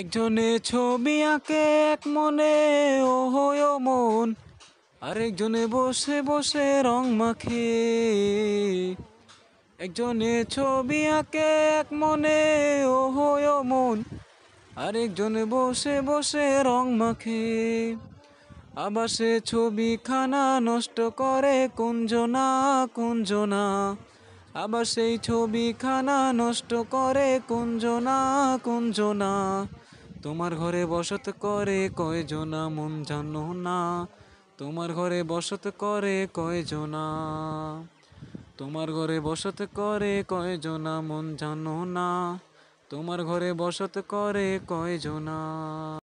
একজনে ছবি আঁকে এক মনে ও হয় মন আরেকজনে বসে বসে রং মাখে একজনে ছবি আঁকে এক মনে ও হয় মন আরেকজনে বসে বসে রং মাখে আবার সে ছবিখানা নষ্ট করে কুঞ্জনা কুঞ্জনা আবার সেই ছবিখানা নষ্ট করে কুঞ্জনা কুঞ্জনা তোমার ঘরে বসত করে কয়জনা মন জানো না তোমার ঘরে বসত করে কয়জনা তোমার ঘরে বসত করে কয়জনা মন জানো না তোমার ঘরে বসত করে কয়জনা